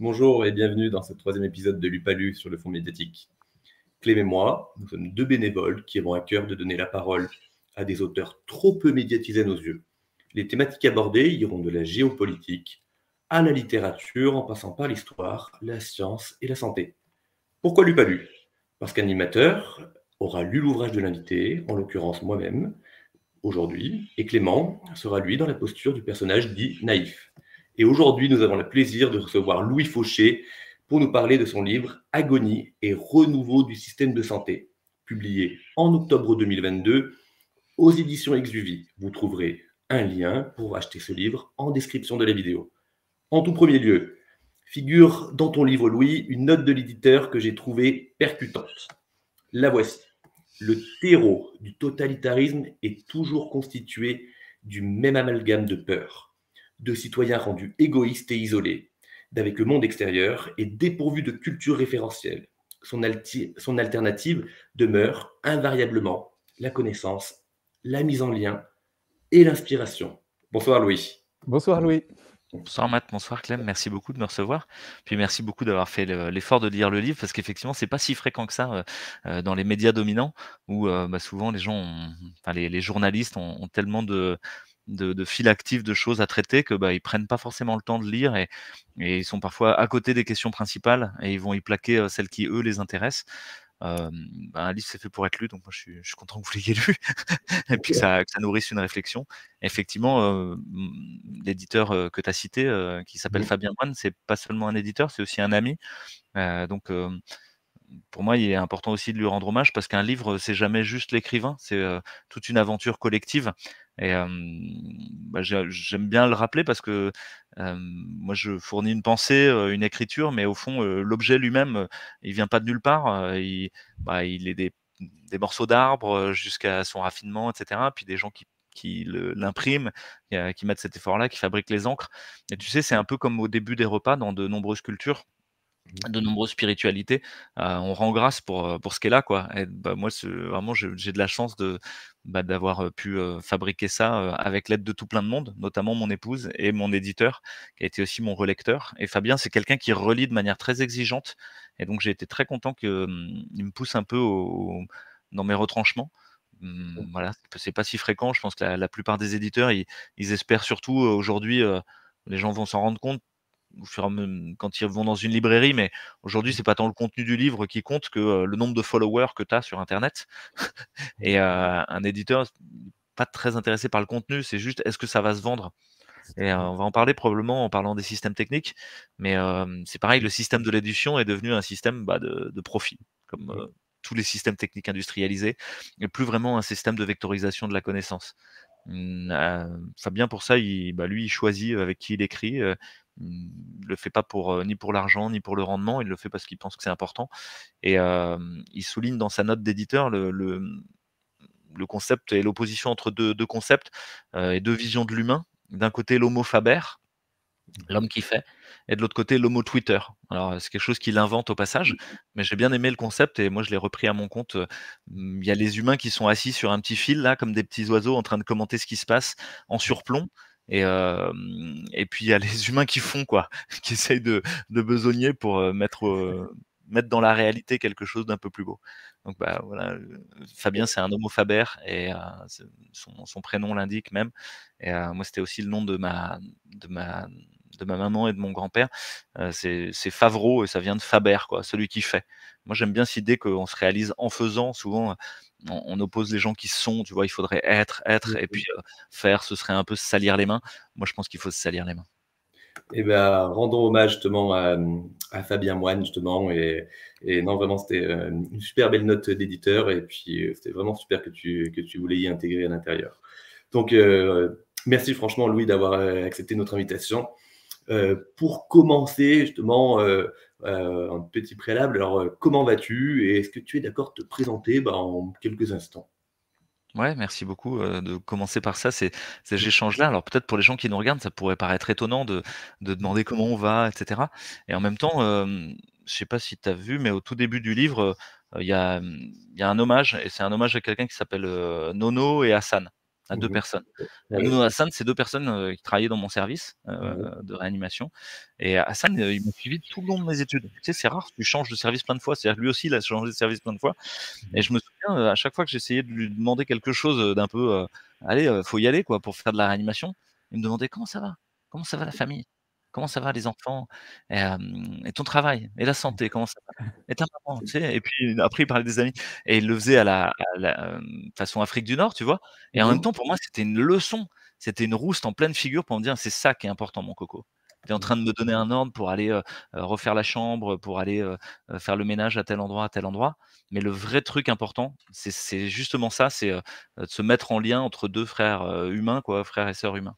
Bonjour et bienvenue dans ce troisième épisode de l'UPALU sur le fond médiatique. Clément et moi, nous sommes deux bénévoles qui avons à cœur de donner la parole à des auteurs trop peu médiatisés à nos yeux. Les thématiques abordées iront de la géopolitique à la littérature en passant par l'histoire, la science et la santé. Pourquoi l'UPALU Parce qu'animateur aura lu l'ouvrage de l'invité, en l'occurrence moi-même, aujourd'hui, et Clément sera lui dans la posture du personnage dit naïf. Et aujourd'hui, nous avons le plaisir de recevoir Louis Fauché pour nous parler de son livre Agonie et renouveau du système de santé, publié en octobre 2022 aux éditions Exuvie. Vous trouverez un lien pour acheter ce livre en description de la vidéo. En tout premier lieu, figure dans ton livre, Louis, une note de l'éditeur que j'ai trouvée percutante. La voici. Le terreau du totalitarisme est toujours constitué du même amalgame de peur de citoyens rendus égoïstes et isolés, d'avec le monde extérieur et dépourvus de culture référentielle. Son, son alternative demeure invariablement la connaissance, la mise en lien et l'inspiration. Bonsoir Louis. Bonsoir Louis. Bonsoir Matt, bonsoir Clem, merci beaucoup de me recevoir. Puis merci beaucoup d'avoir fait l'effort de lire le livre parce qu'effectivement, c'est pas si fréquent que ça euh, euh, dans les médias dominants où euh, bah, souvent les gens, les, journalistes ont tellement de, de, fil actif de choses à traiter que bah, ils prennent pas forcément le temps de lire et, ils sont parfois à côté des questions principales et ils vont y plaquer celles qui eux les intéressent. Bah, un livre c'est fait pour être lu, donc je suis, content que vous l'ayez lu et puis que ça, nourrisse une réflexion. Effectivement, mmh, l'éditeur que tu as cité, qui s'appelle Fabien Moine, c'est pas seulement un éditeur, c'est aussi un ami. donc pour moi, il est important aussi de lui rendre hommage parce qu'un livre, c'est jamais juste l'écrivain, c'est toute une aventure collective. Et bah, j'aime bien le rappeler parce que moi, je fournis une pensée, une écriture, mais au fond, l'objet lui-même, il vient pas de nulle part. Bah, il, est des, morceaux d'arbre jusqu'à son raffinement, etc. Puis des gens qui qui l'impriment, euh, qui mettent cet effort-là, qui fabriquent les encres. Et tu sais, c'est un peu comme au début des repas dans de nombreuses cultures de nombreuses spiritualités, euh, on rend grâce pour, euh, pour ce est là. Quoi. Et, bah, moi, vraiment, j'ai de la chance de, bah, d'avoir euh, pu fabriquer ça avec l'aide de tout plein de monde, notamment mon épouse et mon éditeur, qui a été aussi mon relecteur. Et Fabien, c'est quelqu'un qui relit de manière très exigeante. Et donc, j'ai été très content qu'il me pousse un peu dans mes retranchements. Mmh, mmh. voilà, c'est pas si fréquent. Je pense que la, plupart des éditeurs, ils espèrent surtout aujourd'hui les gens vont s'en rendre compte, quand ils vont dans une librairie, mais aujourd'hui, mmh. c'est pas tant le contenu du livre qui compte que le nombre de followers que tu as sur Internet. et un éditeur, pas très intéressé par le contenu, c'est juste est-ce que ça va se vendre et on va en parler probablement en parlant des systèmes techniques, mais c'est pareil, le système de l'édition est devenu un système bah, de, profit, comme mmh. tous les systèmes techniques industrialisés, et plus vraiment un système de vectorisation de la connaissance. Mmh, Fabien, pour ça, il, bah, lui, il choisit avec qui il écrit. Il le fait pas pour euh, ni pour l'argent ni pour le rendement. Il le fait parce qu'il pense que c'est important. Et euh, il souligne dans sa note d'éditeur le, concept et l'opposition entre deux, concepts euh, et deux visions de l'humain. D'un côté, l'homo faber, l'homme qui fait, et de l'autre côté, l'homo Twitter. Alors, c'est quelque chose qu'il invente au passage, mais j'ai bien aimé le concept et moi, je l'ai repris à mon compte. Il y a les humains qui sont assis sur un petit fil, là, comme des petits oiseaux, en train de commenter ce qui se passe en surplomb. Et, et puis il y a les humains qui font quoi, qui essayent de, de besogner pour mettre, mettre dans la réalité quelque chose d'un peu plus beau. Donc bah voilà, Fabien c'est un homo faber et son, prénom l'indique même. Et moi c'était aussi le nom de ma de ma de ma maman et de mon grand-père. Euh, c'est Favreau et ça vient de Faber, quoi, celui qui fait. Moi, j'aime bien cette idée qu'on se réalise en faisant. Souvent, on, oppose les gens qui sont, tu vois, il faudrait être, être, et mmh puis euh, faire, ce serait un peu se salir les mains. Moi, je pense qu'il faut se salir les mains. Eh bien, rendons hommage justement à, Fabien Moine, justement. Et, non, vraiment, c'était euh, une super belle note d'éditeur. Et puis, c'était vraiment super que tu, que tu voulais y intégrer à l'intérieur. Donc, merci franchement, Louis, d'avoir accepté notre invitation. Euh, pour commencer justement euh, euh, un petit préalable. Alors, comment vas-tu et est-ce que tu es d'accord de te présenter bah, en quelques instants Ouais, merci beaucoup de commencer par ça, ces, échanges-là. Alors peut-être pour les gens qui nous regardent, ça pourrait paraître étonnant de, demander comment on va, etc. Et en même temps, je ne sais pas si tu as vu, mais au tout début du livre, il y, a, un hommage, et c'est un hommage à quelqu'un qui s'appelle Nono et Hassan à deux mmh personnes. Nous, Hassan, c'est deux personnes euh, qui travaillaient dans mon service euh, mmh de réanimation. Et euh, Hassan, il m'a suivi tout le long de mes études. Tu sais, c'est rare, tu changes de service plein de fois. C'est-à-dire, lui aussi, il a changé de service plein de fois. Mmh Et je me souviens, à chaque fois que j'essayais de lui demander quelque chose d'un peu, allez, faut y aller, quoi, pour faire de la réanimation, il me demandait comment ça va Comment ça va la famille Comment ça va les enfants et, ton travail Et la mmh. santé Comment ça va Et ta maman tu sais Et puis après, il parlait des amis. Et il le faisait à la, façon Afrique du Nord, tu vois. Et en même mmh. temps, pour moi, c'était une leçon. C'était une rouste en pleine figure pour me dire c'est ça qui est important, mon coco tu es en mmh. train de me donner un ordre pour aller refaire la chambre, pour aller faire le ménage à tel endroit, à tel endroit. Mais le vrai truc important, c'est justement ça, c'est de se mettre en lien entre deux frères humains, quoi, frères et sœurs humains.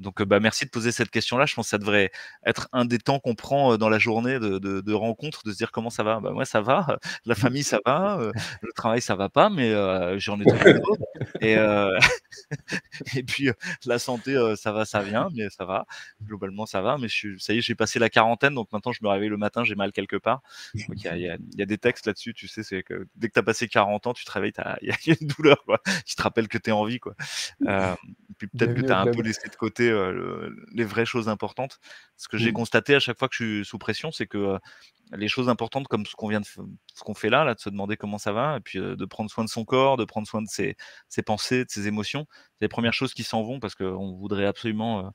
Donc, bah, merci de poser cette question-là. Je pense que ça devrait être un des temps qu'on prend dans la journée de, rencontre, de se dire comment ça va. Bah, moi, ça va. La famille, ça va. le travail, ça va pas, mais j'en ai trop. Et, puis, la santé, ça va, ça vient, mais ça va. Globalement, ça va. Mais ça y est, j'ai passé la quarantaine. Donc, maintenant, je me réveille le matin, j'ai mal quelque part. Il y, a, des textes là-dessus. Tu sais, c'est dès que tu as passé 40 ans, tu te réveilles, il y, a une douleur quoi, qui te rappelle que tu es en vie. Quoi. Mmh. puis, peut-être que tu as un peu laissé de côté les vraies choses importantes. Ce que j'ai mmh. constaté à chaque fois que je suis sous pression, c'est que les choses importantes comme ce qu'on vient de ce qu'on fait là, là, de se demander comment ça va, et puis de prendre soin de son corps, de prendre soin de ses, ses pensées, de ses émotions, c'est les premières choses qui s'en vont parce qu'on voudrait absolument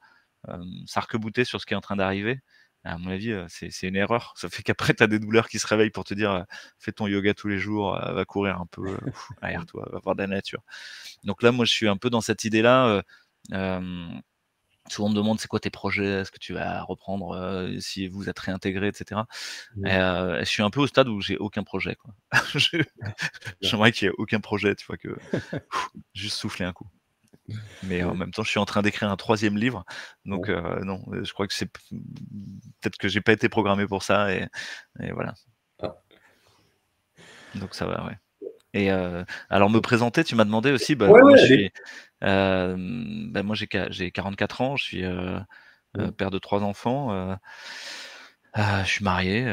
s'arc-bouter sur ce qui est en train d'arriver. À mon avis, c'est une erreur. Ça fait qu'après, tu as des douleurs qui se réveillent pour te dire fais ton yoga tous les jours, va courir un peu euh, derrière toi, va voir de la nature. Donc là, moi, je suis un peu dans cette idée-là souvent on me demande c'est quoi tes projets, est-ce que tu vas reprendre, euh, si vous êtes réintégré, etc. Mmh. Euh, je suis un peu au stade où j'ai aucun projet. J'aimerais qu'il n'y ait aucun projet, tu vois, que juste souffler un coup. Mais en même temps, je suis en train d'écrire un troisième livre, donc euh, non, je crois que c'est peut-être que j'ai pas été programmé pour ça, et, voilà. Ah. Donc ça va, ouais. Et euh, alors me présenter, tu m'as demandé aussi. Bah, euh, bah, moi, j'ai 44 ans, je suis euh, mmh. père de trois enfants, je suis marié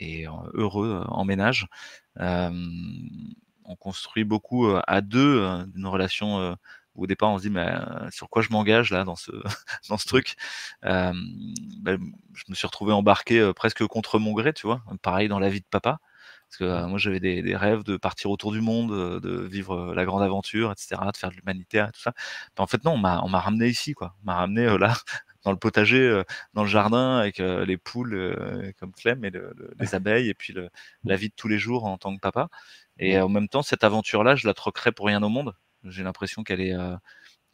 et heureux en ménage. on construit beaucoup à deux une relation au départ on se dit mais sur quoi je m'engage là dans ce ce truc ben, je me suis retrouvé embarqué presque contre mon gré tu vois pareil dans la vie de papa parce que euh, moi, j'avais des, rêves de partir autour du monde, euh, de vivre euh, la grande aventure, etc., de faire de l'humanitaire tout ça. en fait, non, on m'a, ramené ici, quoi. On m'a ramené là, dans le potager, dans le jardin, avec les poules comme Clem et les abeilles, et puis la vie de tous les jours en tant que papa. Et en même temps, cette aventure-là, je la troquerais pour rien au monde. J'ai l'impression qu'elle est,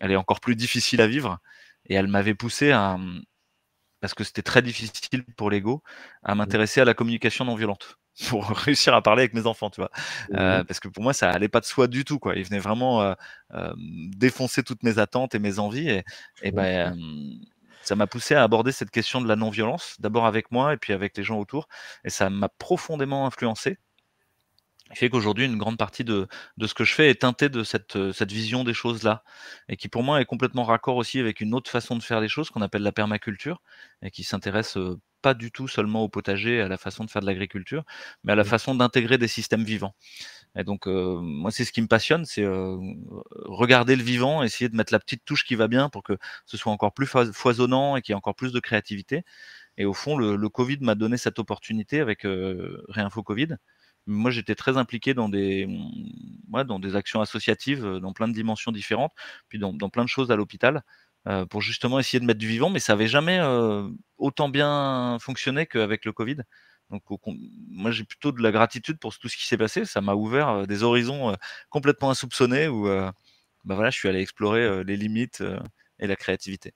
elle est encore plus difficile à vivre. Et elle m'avait poussé à, hum, parce que c'était très difficile pour l'ego, à mmh. m'intéresser à la communication non violente. pour réussir à parler avec mes enfants, tu vois. Mmh euh, parce que pour moi, ça allait pas de soi du tout, quoi. Il venait vraiment euh, euh, défoncer toutes mes attentes et mes envies. Et, et ben, ça m'a poussé à aborder cette question de la non-violence, d'abord avec moi et puis avec les gens autour. Et ça m'a profondément influencé. Il fait qu'aujourd'hui, une grande partie de, de, ce que je fais est teintée de cette, cette vision des choses-là, et qui pour moi est complètement raccord aussi avec une autre façon de faire les choses qu'on appelle la permaculture, et qui s'intéresse pas du tout seulement au potager, à la façon de faire de l'agriculture, mais à la façon d'intégrer des systèmes vivants. Et donc, euh, moi, c'est ce qui me passionne, c'est euh, regarder le vivant, essayer de mettre la petite touche qui va bien pour que ce soit encore plus foisonnant et qu'il y ait encore plus de créativité. Et au fond, le, Covid m'a donné cette opportunité avec euh, Réinfo Covid. Moi, j'étais très impliqué dans des, dans des actions associatives, dans plein de dimensions différentes, puis dans, dans plein de choses à l'hôpital. Euh, pour justement essayer de mettre du vivant, mais ça n'avait jamais euh, autant bien fonctionné qu'avec le Covid. Donc, moi, j'ai plutôt de la gratitude pour tout ce qui s'est passé. Ça m'a ouvert euh, des horizons complètement insoupçonnés où bah voilà, je suis allé explorer les limites et la créativité.